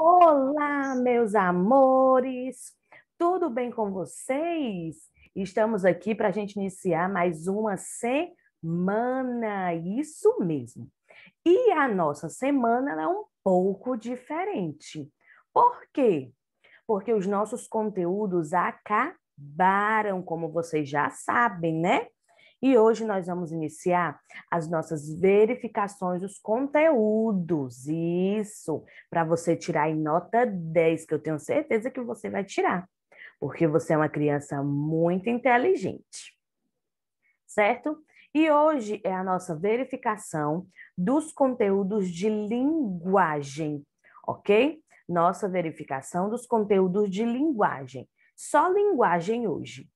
Olá, meus amores! Tudo bem com vocês? Estamos aqui para a gente iniciar mais uma semana, isso mesmo. E a nossa semana é um pouco diferente. Por quê? Porque os nossos conteúdos acabaram, como vocês já sabem, né? E hoje nós vamos iniciar as nossas verificações dos conteúdos. Isso, para você tirar em nota 10, que eu tenho certeza que você vai tirar, porque você é uma criança muito inteligente. Certo? E hoje é a nossa verificação dos conteúdos de linguagem, ok? Nossa verificação dos conteúdos de linguagem. Só linguagem hoje,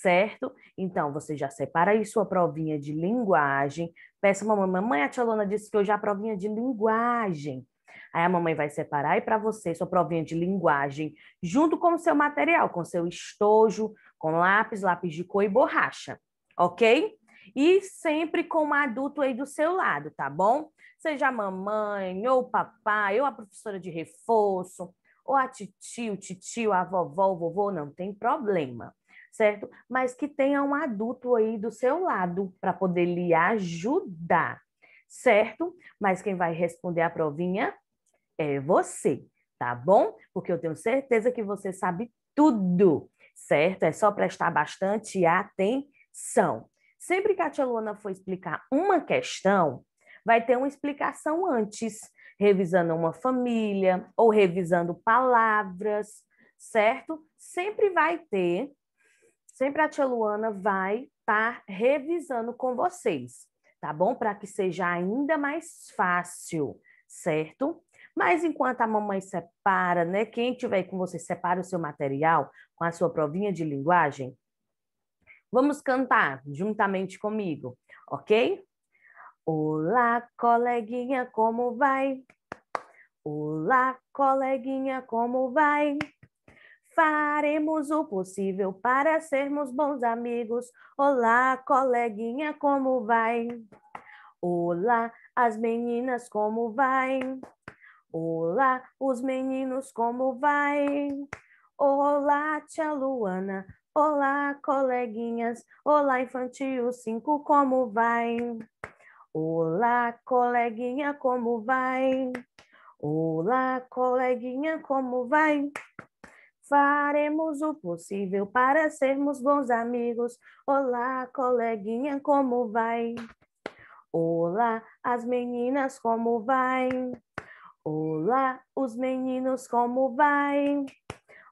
certo? Então, você já separa aí sua provinha de linguagem. Peça a mamãe, mamãe, a tia Lona disse que hoje é a provinha de linguagem. Aí a mamãe vai separar aí para você sua provinha de linguagem, junto com o seu material, com seu estojo, com lápis, lápis de cor e borracha, ok? E sempre com um adulto aí do seu lado, tá bom? Seja a mamãe, ou o papai, ou a professora de reforço, ou a titio, titio, a vovó, o vovô, não tem problema certo? Mas que tenha um adulto aí do seu lado para poder lhe ajudar, certo? Mas quem vai responder a provinha é você, tá bom? Porque eu tenho certeza que você sabe tudo, certo? É só prestar bastante atenção. Sempre que a tia Luana for explicar uma questão, vai ter uma explicação antes, revisando uma família ou revisando palavras, certo? Sempre vai ter sempre a tia Luana vai estar tá revisando com vocês, tá bom? Para que seja ainda mais fácil, certo? Mas enquanto a mamãe separa, né? Quem tiver com você separa o seu material com a sua provinha de linguagem. Vamos cantar juntamente comigo, ok? Olá, coleguinha, como vai? Olá, coleguinha, como vai? Faremos o possível para sermos bons amigos. Olá, coleguinha, como vai? Olá, as meninas, como vai? Olá, os meninos, como vai? Olá, tia Luana. Olá, coleguinhas. Olá, infantil 5, como vai? Olá, coleguinha, como vai? Olá, coleguinha, como vai? Faremos o possível para sermos bons amigos. Olá, coleguinha, como vai? Olá, as meninas, como vai? Olá, os meninos, como vai?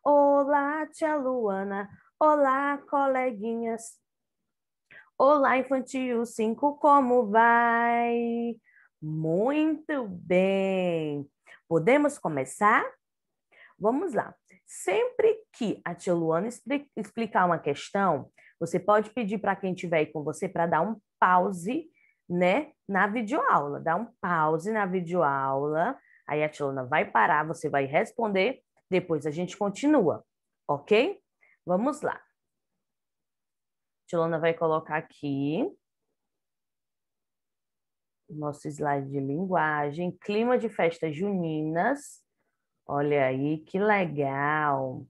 Olá, tia Luana. Olá, coleguinhas. Olá, infantil 5, como vai? Muito bem. Podemos começar? Vamos lá. Sempre que a tia Luana explicar uma questão, você pode pedir para quem estiver aí com você para dar um pause, né, na videoaula. Dá um pause na videoaula, aí a tia Luana vai parar, você vai responder, depois a gente continua, ok? Vamos lá. A tia Luana vai colocar aqui nosso slide de linguagem, clima de festas juninas, Olha aí, que legal.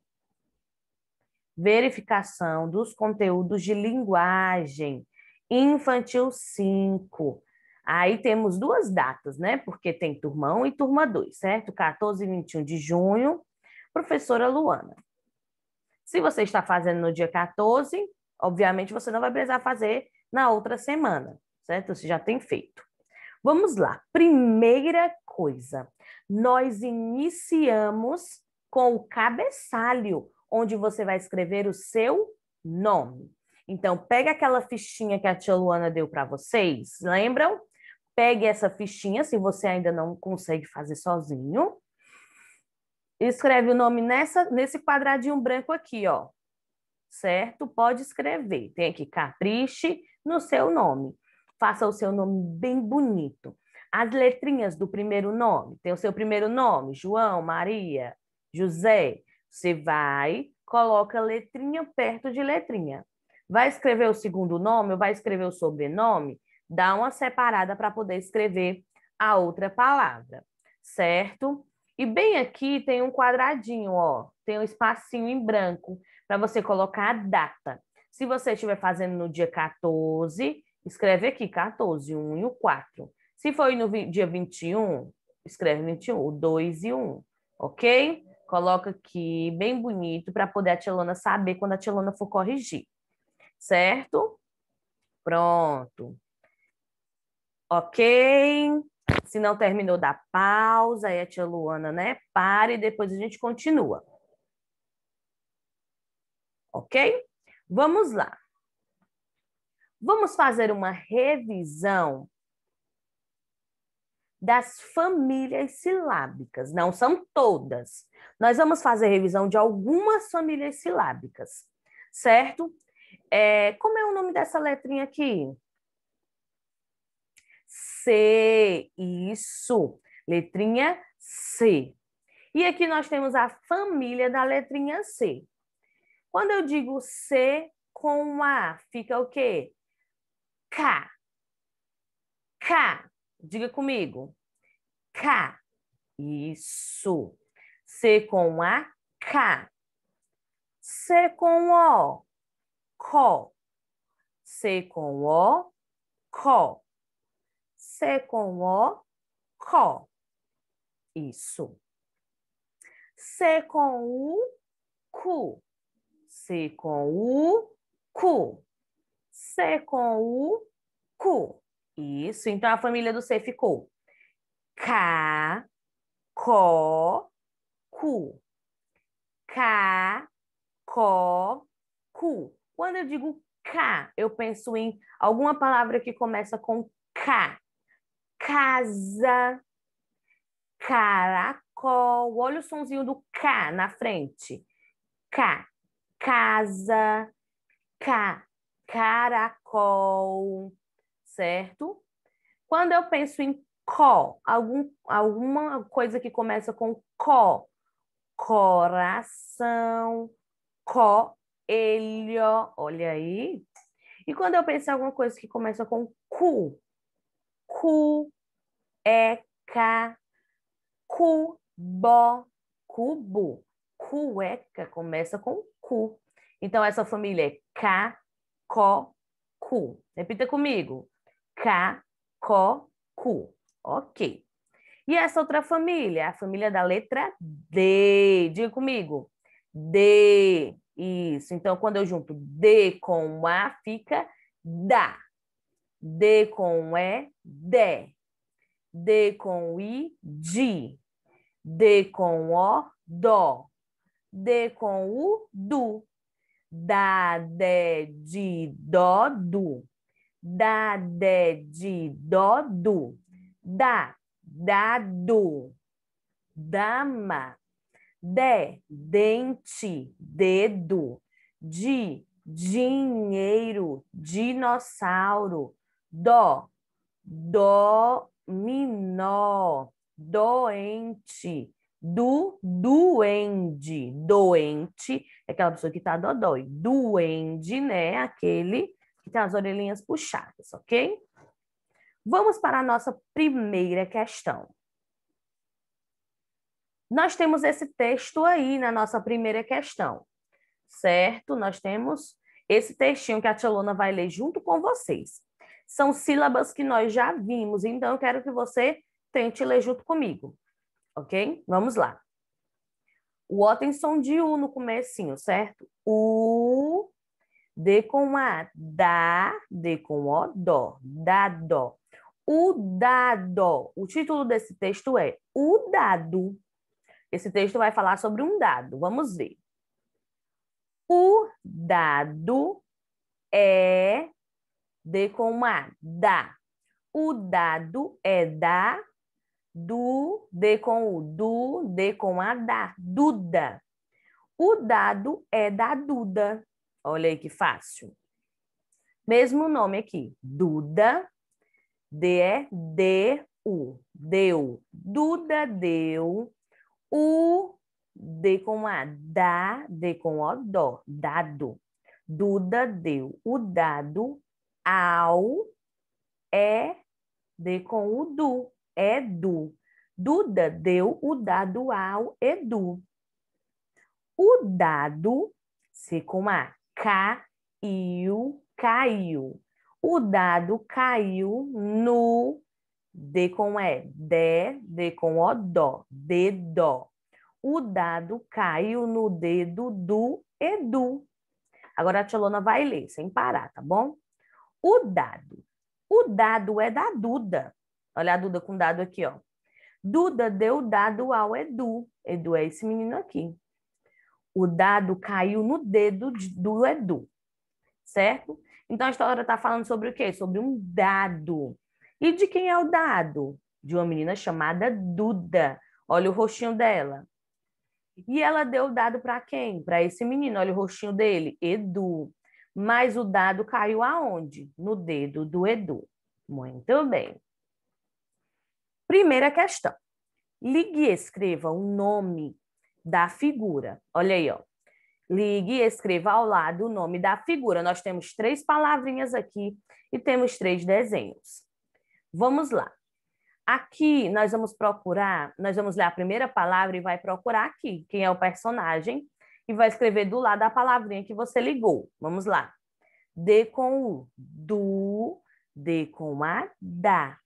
Verificação dos conteúdos de linguagem infantil 5. Aí temos duas datas, né? Porque tem turma 1 e turma 2, certo? 14 e 21 de junho, professora Luana. Se você está fazendo no dia 14, obviamente você não vai precisar fazer na outra semana, certo? Você já tem feito. Vamos lá. Primeira coisa, nós iniciamos com o cabeçalho, onde você vai escrever o seu nome. Então, pega aquela fichinha que a tia Luana deu para vocês, lembram? Pegue essa fichinha, se você ainda não consegue fazer sozinho. Escreve o nome nessa, nesse quadradinho branco aqui, ó. Certo? Pode escrever. Tem aqui capriche no seu nome faça o seu nome bem bonito. As letrinhas do primeiro nome, tem o seu primeiro nome, João, Maria, José. Você vai, coloca letrinha perto de letrinha. Vai escrever o segundo nome ou vai escrever o sobrenome? Dá uma separada para poder escrever a outra palavra, certo? E bem aqui tem um quadradinho, ó, tem um espacinho em branco para você colocar a data. Se você estiver fazendo no dia 14, escreve aqui 14, 1 e o 4. Se foi no dia 21, escreve 21, o 2 e 1, ok? Coloca aqui bem bonito para poder a tia saber quando a tia for corrigir, certo? Pronto. Ok? Se não terminou, dá pausa, aí a tia Luana, né? Para e depois a gente continua. Ok? Vamos lá. Vamos fazer uma revisão das famílias silábicas, não são todas. Nós vamos fazer revisão de algumas famílias silábicas, certo? É, como é o nome dessa letrinha aqui? C, isso, letrinha C. E aqui nós temos a família da letrinha C. Quando eu digo C com A, fica o quê? K. K. Diga comigo. K. Isso. C com A, K. C com O, CO. C com O, CO. C com O, CO. Isso. C com U, CU. C com U, CU. C com o cu. Isso, então a família do C ficou K, CO, cu. K, CO, cu. Quando eu digo K, eu penso em alguma palavra que começa com K. Casa, caracol. Olha o sonzinho do K na frente. K, casa, K, caracol, certo? Quando eu penso em có, algum, alguma coisa que começa com có, coração, coelho, olha aí. E quando eu penso em alguma coisa que começa com cu, cu, é cu, cubo, cubo, cueca começa com cu. Então essa família é ca, co, cu. Repita comigo. k c o Ok. E essa outra família? A família da letra D. Diga comigo. D. Isso. Então, quando eu junto D com A, fica da. D com E, de. D com I, di. D com O, dó. D com U, du. Dá, de, dó, do. Dá, dé, de, dó, do. Dá, dado. Dama. dente, dedo. de dinheiro, dinossauro. Dó, minó doente, do, duende, doente, é aquela pessoa que tá dodói. Duende, né? Aquele que tem as orelhinhas puxadas, ok? Vamos para a nossa primeira questão. Nós temos esse texto aí na nossa primeira questão, certo? Nós temos esse textinho que a tia Lona vai ler junto com vocês. São sílabas que nós já vimos, então eu quero que você tente ler junto comigo, ok? Vamos lá. O O tem som de U no comecinho, certo? U, D com A, dá, D com O, dó, dá, dó. O dado. O título desse texto é O Dado. Esse texto vai falar sobre um dado. Vamos ver. O dado é D com A, da. O dado é da Du, D com U. Du, D com A, da. Duda. O dado é da Duda. Olha aí que fácil. Mesmo nome aqui. Duda. D é D-U. Deu. Duda deu. U, D com A. Da, D com O, dó. Dado. Duda deu o dado ao é D com o du. Edu. Duda deu o dado ao Edu. O dado, se com a caiu, caiu. O dado caiu no D com E, D, D com O, Dó, D, Dó. O dado caiu no dedo do Edu. Agora a Tcholona vai ler, sem parar, tá bom? O dado. O dado é da Duda. Olha a Duda com dado aqui, ó. Duda deu dado ao Edu. Edu é esse menino aqui. O dado caiu no dedo do Edu, certo? Então a história está falando sobre o quê? Sobre um dado. E de quem é o dado? De uma menina chamada Duda. Olha o rostinho dela. E ela deu o dado para quem? Para esse menino. Olha o rostinho dele, Edu. Mas o dado caiu aonde? No dedo do Edu. Muito bem. Primeira questão. Ligue e escreva o nome da figura. Olha aí, ó. Ligue e escreva ao lado o nome da figura. Nós temos três palavrinhas aqui e temos três desenhos. Vamos lá. Aqui nós vamos procurar, nós vamos ler a primeira palavra e vai procurar aqui quem é o personagem e vai escrever do lado a palavrinha que você ligou. Vamos lá. D com o, do, D com a, da,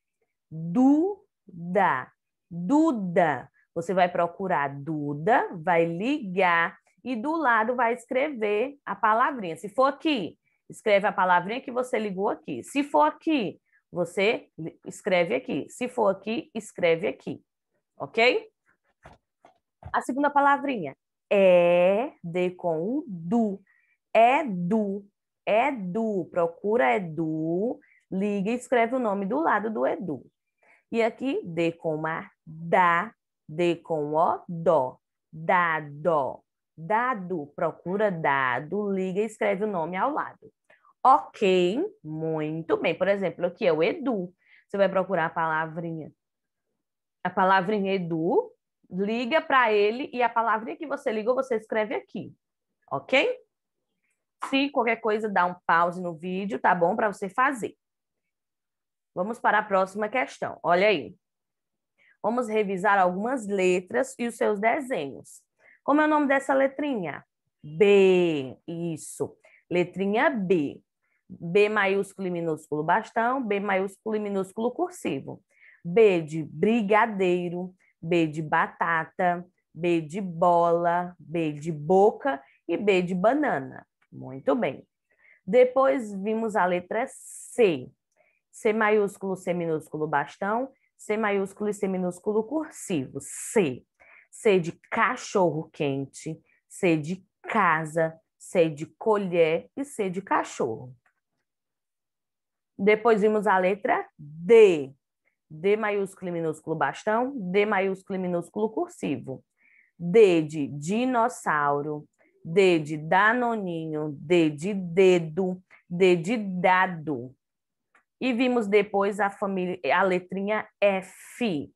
do, da, Duda. Você vai procurar Duda, vai ligar e do lado vai escrever a palavrinha. Se for aqui, escreve a palavrinha que você ligou aqui. Se for aqui, você escreve aqui. Se for aqui, escreve aqui. Ok? A segunda palavrinha é de com o do. É do. É do. Procura Edu, é liga e escreve o nome do lado do Edu. E aqui, D com A, dá, D com O, dó, dado, dado, procura dado, liga e escreve o nome ao lado. Ok, muito bem. Por exemplo, aqui é o Edu. Você vai procurar a palavrinha. A palavrinha Edu, liga para ele e a palavrinha que você ligou, você escreve aqui. Ok? Se qualquer coisa, dá um pause no vídeo, tá bom? Para você fazer. Vamos para a próxima questão. Olha aí. Vamos revisar algumas letras e os seus desenhos. Como é o nome dessa letrinha? B. Isso. Letrinha B. B maiúsculo e minúsculo bastão, B maiúsculo e minúsculo cursivo. B de brigadeiro, B de batata, B de bola, B de boca e B de banana. Muito bem. Depois vimos a letra C. C maiúsculo, C minúsculo, bastão, C maiúsculo e C minúsculo cursivo. C. C de cachorro quente, C de casa, C de colher e C de cachorro. Depois vimos a letra D. D maiúsculo e minúsculo bastão, D maiúsculo e minúsculo cursivo. D de dinossauro, D de danoninho, D de dedo, D de dado, e vimos depois a família, a letrinha F.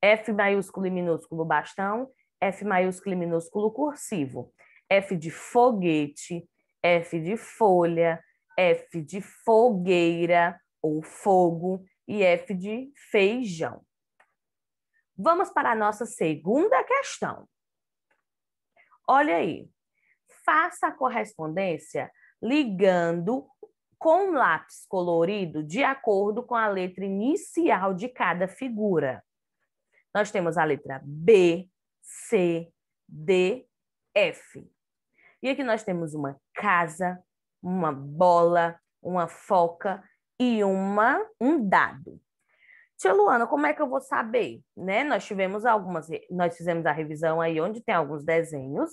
F maiúsculo e minúsculo bastão, F maiúsculo e minúsculo cursivo. F de foguete, F de folha, F de fogueira ou fogo e F de feijão. Vamos para a nossa segunda questão. Olha aí. Faça a correspondência ligando com lápis colorido de acordo com a letra inicial de cada figura. Nós temos a letra B, C, D, F. E aqui nós temos uma casa, uma bola, uma foca e uma um dado. Tia Luana, como é que eu vou saber? Né? Nós tivemos algumas, nós fizemos a revisão aí onde tem alguns desenhos.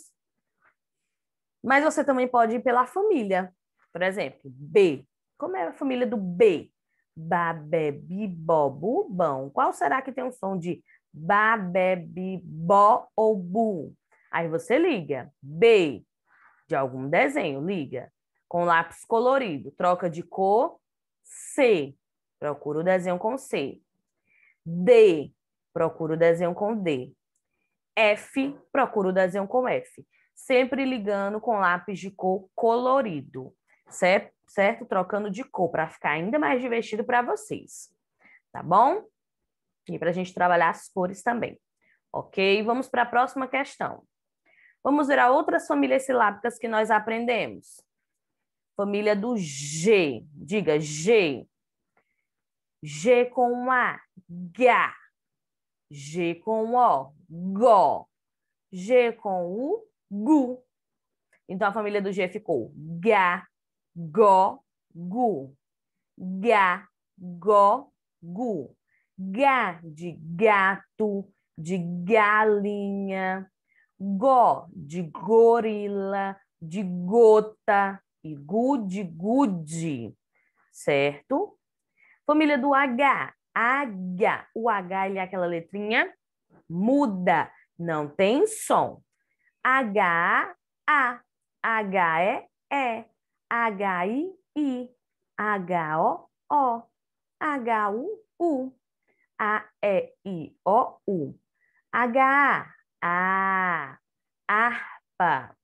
Mas você também pode ir pela família, por exemplo, B. Como é a família do B? bibó, bubão. Qual será que tem um som de bibó ou bu? Aí você liga B de algum desenho, liga com lápis colorido, troca de cor, C. Procura o desenho com C. D. Procura o desenho com D. F. Procura o desenho com F. Sempre ligando com lápis de cor colorido certo? Trocando de cor para ficar ainda mais divertido para vocês, tá bom? E para a gente trabalhar as cores também, ok? Vamos para a próxima questão. Vamos ver a outras famílias silábicas que nós aprendemos. Família do G. Diga G. G com A, Gá. G com O, Go. G com U, Gu. Então, a família do G ficou Gá, go, gu. Ga, go, gu. Ga de gato, de galinha. Go de gorila, de gota. E gu de gude, certo? Família do H. H. O H ele é aquela letrinha muda, não tem som. H, A. H é E. É. H-I-I, H-O-O, H-U-U, A-E-I-O-U, H-A, A, arpa,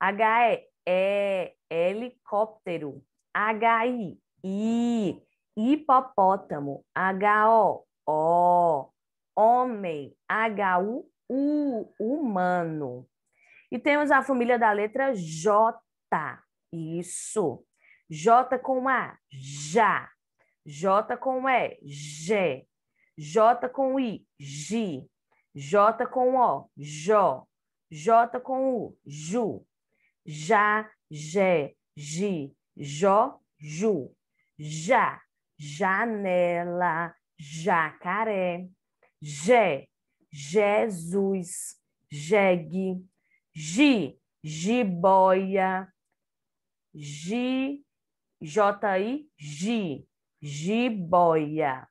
H-E, E, helicóptero, H-I, I, hipopótamo, H-O, O, homem, H-U, U, humano. E temos a família da letra J, isso. J com A, já. J com E, G. J com I, G. J com O, Jó. J com U, Ju. Já, Gé, Gi. Jó, Ju. Já, janela, jacaré. Gé, Jesus. Jegue. Gi, jiboia. G J-I, Gi, jiboia.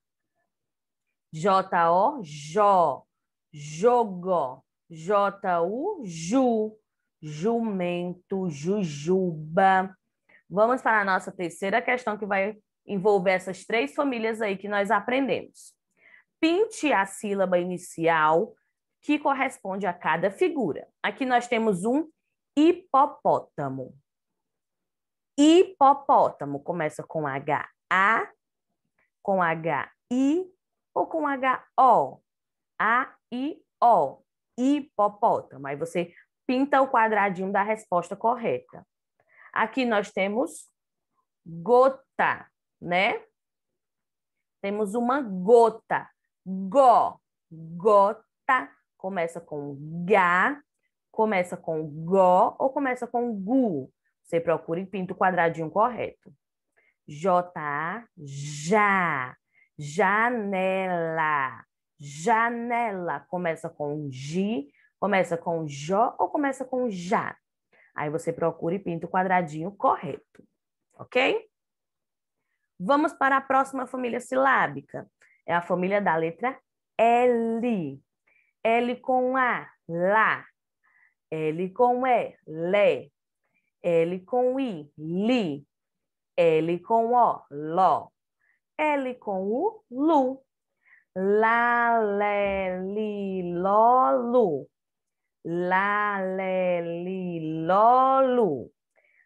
J-O, Jó, jogo. J-U, Ju, jumento, jujuba. Vamos para a nossa terceira questão que vai envolver essas três famílias aí que nós aprendemos. Pinte a sílaba inicial que corresponde a cada figura. Aqui nós temos um hipopótamo. Hipopótamo começa com H-A, com H-I ou com H-O. A-I-O. Hipopótamo. Aí você pinta o quadradinho da resposta correta. Aqui nós temos gota, né? Temos uma gota. Go, gota, começa com G, começa com gó ou começa com Gu. Você procura e pinta o quadradinho correto. J, já. Janela. Janela. Começa com G, começa com J ou começa com já. Aí você procura e pinta o quadradinho correto. Ok? Vamos para a próxima família silábica. É a família da letra L. L com A, lá. L com E, lé. L com I, li. L com O, ló. L com U, lu. Lá, lé, li, ló, lu. Lá, lé, li, ló, lu.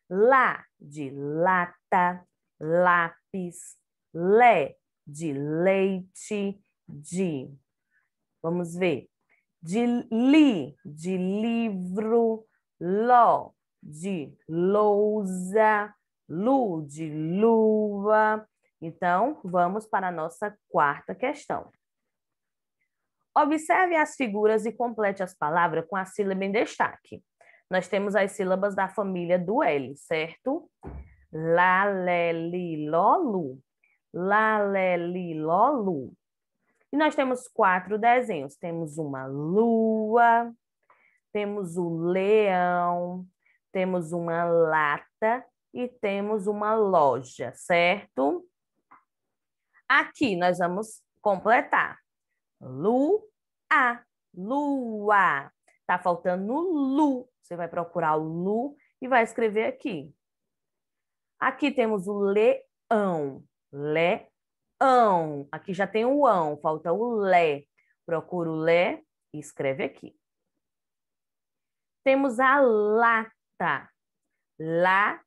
Lá, de lata, lápis. Lé, de leite, de. Vamos ver. De li, de livro. Ló, de lousa, lu de luva. Então, vamos para a nossa quarta questão. Observe as figuras e complete as palavras com a sílaba em destaque. Nós temos as sílabas da família do L, certo? laleli, lolo. E nós temos quatro desenhos. Temos uma lua, temos o leão, temos uma lata e temos uma loja, certo? Aqui nós vamos completar. Lua, lua. Tá faltando lu. Você vai procurar o lu e vai escrever aqui. Aqui temos o leão, leão. Aqui já tem o ão, falta o lé. Procura o lé e escreve aqui. Temos a lá, tá. Lá,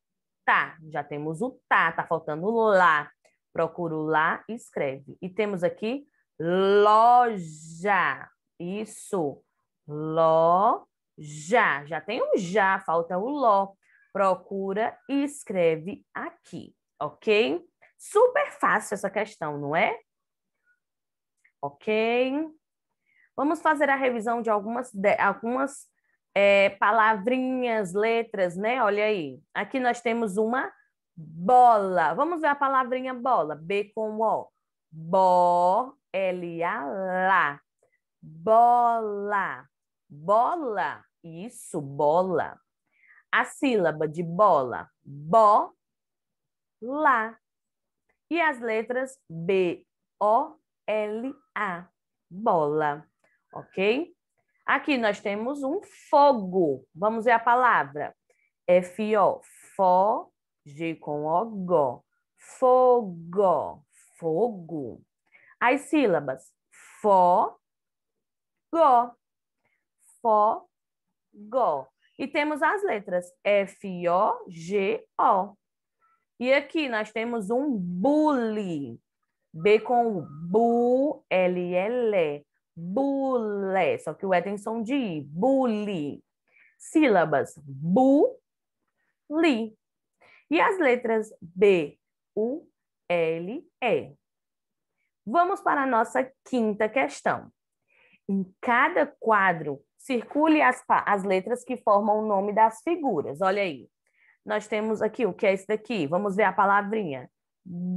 tá. Já temos o tá, tá faltando lá. Procura o lá e escreve. E temos aqui loja. Isso. Loja. Já tem um já, falta o ló. Procura e escreve aqui, ok? Super fácil essa questão, não é? Ok. Vamos fazer a revisão de algumas, de, algumas é, palavrinhas, letras, né? Olha aí. Aqui nós temos uma bola. Vamos ver a palavrinha bola. B com O. Bo, L, A, lá. Bola. Bola. Isso, bola. A sílaba de bola. Bo, lá. E as letras B, O, L, A. Bola. Ok? Aqui nós temos um fogo. Vamos ver a palavra. F-O. Fo, G com O, go. Fogo. Fogo. As sílabas. Fó, go. Fó, go. E temos as letras F-O-G-O. E aqui nós temos um bully. B com o bu, L-L-E bule, só que o é tem som de i, bule. Sílabas, bu, li. E as letras B, U, L, E. Vamos para a nossa quinta questão. Em cada quadro, circule as, as letras que formam o nome das figuras. Olha aí. Nós temos aqui, o que é isso daqui? Vamos ver a palavrinha.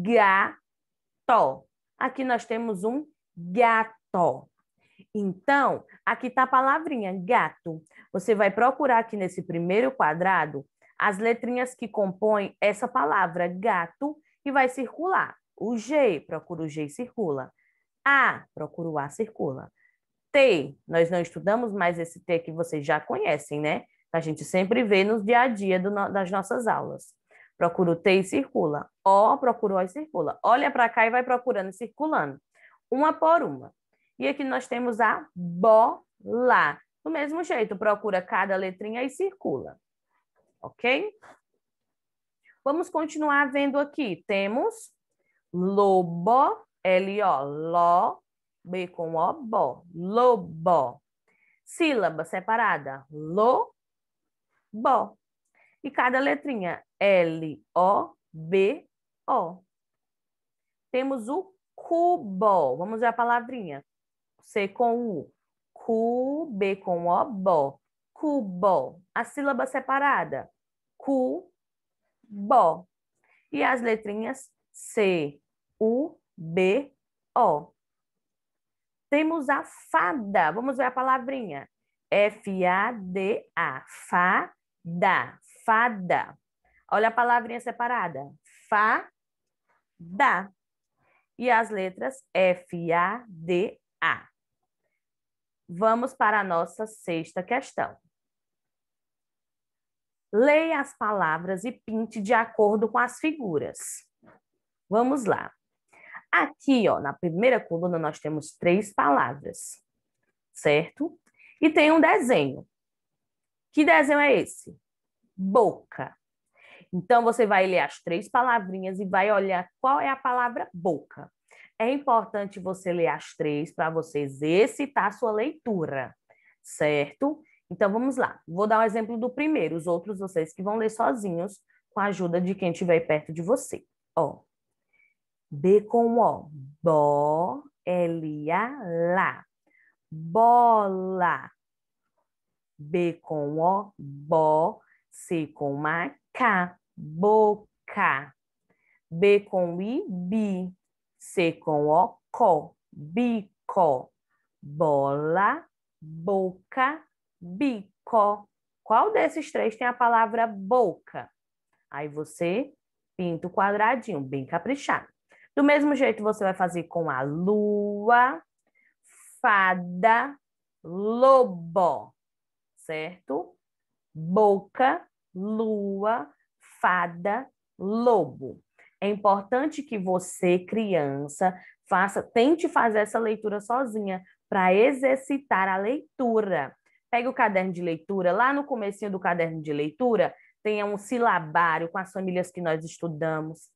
Gato. Aqui nós temos um gato. Então, aqui está a palavrinha gato. Você vai procurar aqui nesse primeiro quadrado as letrinhas que compõem essa palavra gato e vai circular. O G, procura o G e circula. A, procura o A, circula. T, nós não estudamos mais esse T que vocês já conhecem, né? A gente sempre vê no dia a dia do, das nossas aulas. Procura o T e circula. O, procura o A e circula. Olha para cá e vai procurando e circulando. Uma por uma. E aqui nós temos a bola. Do mesmo jeito, procura cada letrinha e circula. Ok? Vamos continuar vendo aqui. Temos lobo, L-O, ló, B com O, bó, lobo. Sílaba separada, lo, bo. E cada letrinha, L, O, B, O. Temos o cubo. Vamos ver a palavrinha. C com U. Cu, B com O, bo. Cubo. A sílaba separada. Cu, bó. E as letrinhas C, U, B, O. Temos a fada. Vamos ver a palavrinha. F-A-D-A. Fada. Fada. Olha a palavrinha separada. Fada. E as letras F-A-D-A. Vamos para a nossa sexta questão. Leia as palavras e pinte de acordo com as figuras. Vamos lá. Aqui, ó, na primeira coluna, nós temos três palavras, certo? E tem um desenho. Que desenho é esse? Boca. Então, você vai ler as três palavrinhas e vai olhar qual é a palavra boca. É importante você ler as três para você exercitar a sua leitura, certo? Então vamos lá. Vou dar um exemplo do primeiro, os outros vocês que vão ler sozinhos com a ajuda de quem estiver perto de você. Ó. B com O. Bo, L, A, lá. Bola. B com O, bo. C com A, K. Boca. B com I, b C com O, co, bico, bola, boca, bico. Qual desses três tem a palavra boca? Aí você pinta o quadradinho, bem caprichado. Do mesmo jeito, você vai fazer com a lua, fada, lobo, certo? Boca, lua, fada, lobo. É importante que você, criança, faça, tente fazer essa leitura sozinha para exercitar a leitura. Pega o caderno de leitura, lá no comecinho do caderno de leitura, tenha um silabário com as famílias que nós estudamos.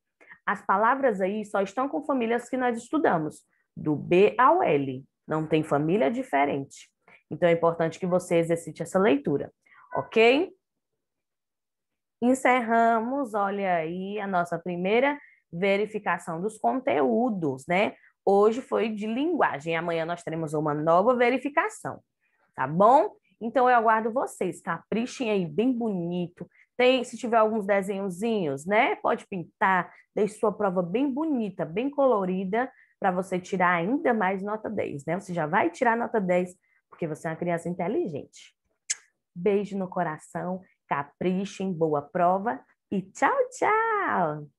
As palavras aí só estão com famílias que nós estudamos, do B ao L. Não tem família diferente. Então é importante que você exercite essa leitura, ok? encerramos, olha aí, a nossa primeira verificação dos conteúdos, né? Hoje foi de linguagem, amanhã nós teremos uma nova verificação, tá bom? Então eu aguardo vocês, caprichem aí bem bonito. Tem, se tiver alguns desenhozinhos, né? Pode pintar, deixe sua prova bem bonita, bem colorida, para você tirar ainda mais nota 10, né? Você já vai tirar nota 10, porque você é uma criança inteligente. Beijo no coração Capricho em boa prova e tchau, tchau!